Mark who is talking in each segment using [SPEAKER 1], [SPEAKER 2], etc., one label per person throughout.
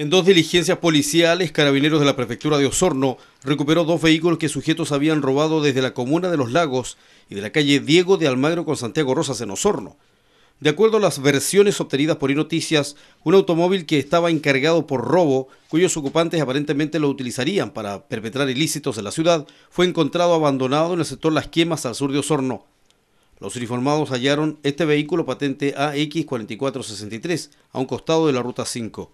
[SPEAKER 1] En dos diligencias policiales, carabineros de la prefectura de Osorno recuperó dos vehículos que sujetos habían robado desde la comuna de Los Lagos y de la calle Diego de Almagro con Santiago Rosas en Osorno. De acuerdo a las versiones obtenidas por Inoticias, un automóvil que estaba encargado por robo, cuyos ocupantes aparentemente lo utilizarían para perpetrar ilícitos en la ciudad, fue encontrado abandonado en el sector Las Quemas al sur de Osorno. Los uniformados hallaron este vehículo patente AX4463 a un costado de la ruta 5.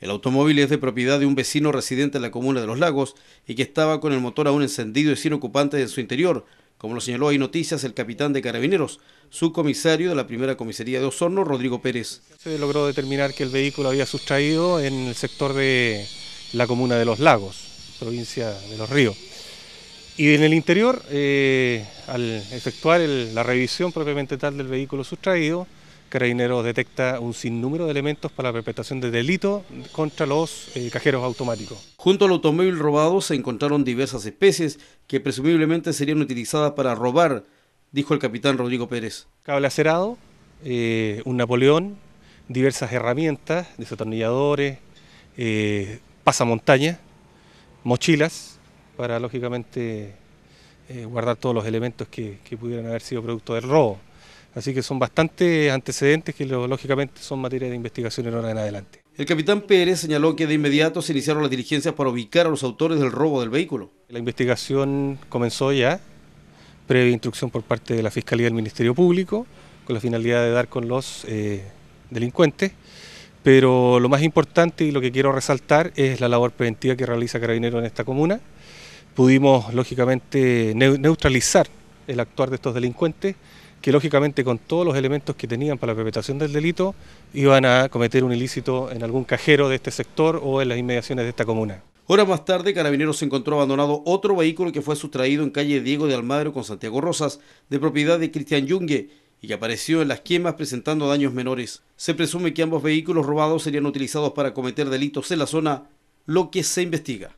[SPEAKER 1] El automóvil es de propiedad de un vecino residente en la comuna de Los Lagos y que estaba con el motor aún encendido y sin ocupantes en su interior, como lo señaló hay noticias el capitán de Carabineros, subcomisario de la primera comisaría de Osorno, Rodrigo Pérez.
[SPEAKER 2] Se logró determinar que el vehículo había sustraído en el sector de la comuna de Los Lagos, provincia de Los Ríos. Y en el interior, eh, al efectuar la revisión propiamente tal del vehículo sustraído, Carabineros detecta un sinnúmero de elementos para la perpetración de delitos
[SPEAKER 1] contra los eh, cajeros automáticos. Junto al automóvil robado se encontraron diversas especies que presumiblemente serían utilizadas para robar, dijo el capitán Rodrigo Pérez. Cable
[SPEAKER 2] acerado, eh, un Napoleón, diversas herramientas, desatornilladores, eh, pasamontañas, mochilas, para lógicamente eh, guardar todos los elementos que pudieran haber sido producto del robo. Así que son bastantes antecedentes que lógicamente son materia de investigación en hora en adelante.
[SPEAKER 1] El capitán Pérez señaló que de inmediato se iniciaron las diligencias para ubicar a los autores del robo del vehículo. La
[SPEAKER 2] investigación comenzó ya, previa instrucción por parte de la Fiscalía del Ministerio Público, con la finalidad de dar con los eh, delincuentes. Pero lo más importante y lo que quiero resaltar es la labor preventiva que realiza Carabinero en esta comuna. Pudimos, lógicamente, neutralizar el actuar de estos delincuentes que lógicamente con todos los elementos que tenían para la perpetración del delito iban a cometer un ilícito en algún cajero
[SPEAKER 1] de este sector o en las inmediaciones de esta comuna. Horas más tarde, Carabineros encontró abandonado otro vehículo que fue sustraído en calle Diego de Almagro con Santiago Rosas, de propiedad de Cristian Yungue, y que apareció en las quemas presentando daños menores. Se presume que ambos vehículos robados serían utilizados para cometer delitos en la zona, lo que se investiga.